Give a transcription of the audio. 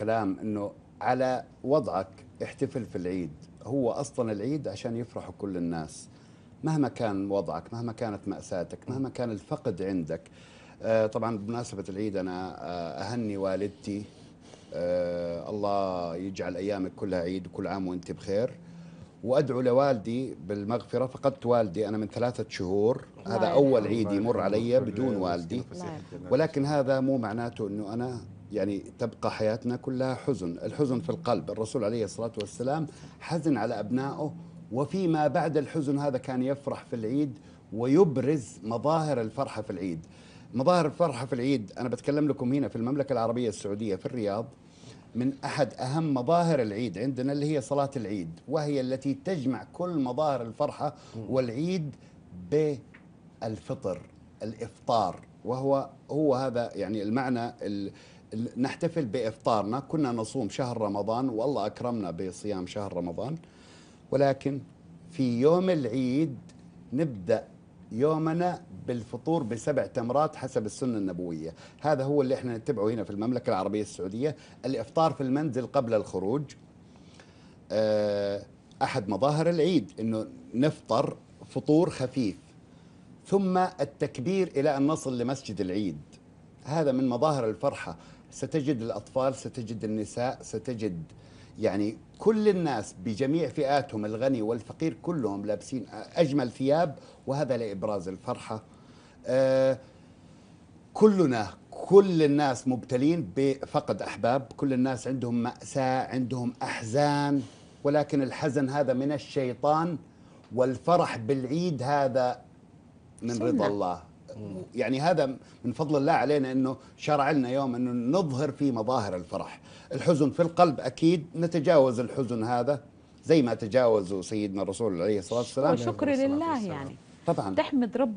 الكلام انه على وضعك احتفل في العيد هو اصلا العيد عشان يفرحوا كل الناس مهما كان وضعك مهما كانت مأساتك مهما كان الفقد عندك آه طبعا بمناسبة العيد أنا آه أهني والدتي آه الله يجعل أيامك كلها عيد وكل عام وأنت بخير وأدعو لوالدي بالمغفرة فقدت والدي أنا من ثلاثة شهور هذا أول عيد يمر علي بدون والدي ولكن هذا مو معناته أنه أنا يعني تبقى حياتنا كلها حزن الحزن في القلب الرسول عليه الصلاة والسلام حزن على أبنائه وفيما بعد الحزن هذا كان يفرح في العيد ويبرز مظاهر الفرحة في العيد مظاهر الفرحة في العيد أنا بتكلم لكم هنا في المملكة العربية السعودية في الرياض من أحد أهم مظاهر العيد عندنا اللي هي صلاة العيد وهي التي تجمع كل مظاهر الفرحة والعيد بالفطر الإفطار وهو هو هذا يعني المعنى نحتفل بإفطارنا كنا نصوم شهر رمضان والله أكرمنا بصيام شهر رمضان ولكن في يوم العيد نبدأ يومنا بالفطور بسبع تمرات حسب السنة النبوية هذا هو اللي احنا نتبعه هنا في المملكة العربية السعودية الإفطار في المنزل قبل الخروج آه، أحد مظاهر العيد أنه نفطر فطور خفيف ثم التكبير إلى أن نصل لمسجد العيد هذا من مظاهر الفرحة ستجد الأطفال ستجد النساء ستجد يعني كل الناس بجميع فئاتهم الغني والفقير كلهم لابسين أجمل ثياب وهذا لإبراز الفرحة آه، كلنا كل الناس مبتلين بفقد أحباب كل الناس عندهم مأساة عندهم أحزان ولكن الحزن هذا من الشيطان والفرح بالعيد هذا من رضا الله يعني هذا من فضل الله علينا انه شرع لنا يوم انه نظهر في مظاهر الفرح الحزن في القلب اكيد نتجاوز الحزن هذا زي ما تجاوزوا سيدنا الرسول عليه الصلاه والسلام وشكر لله يعني طبعا تحمد رب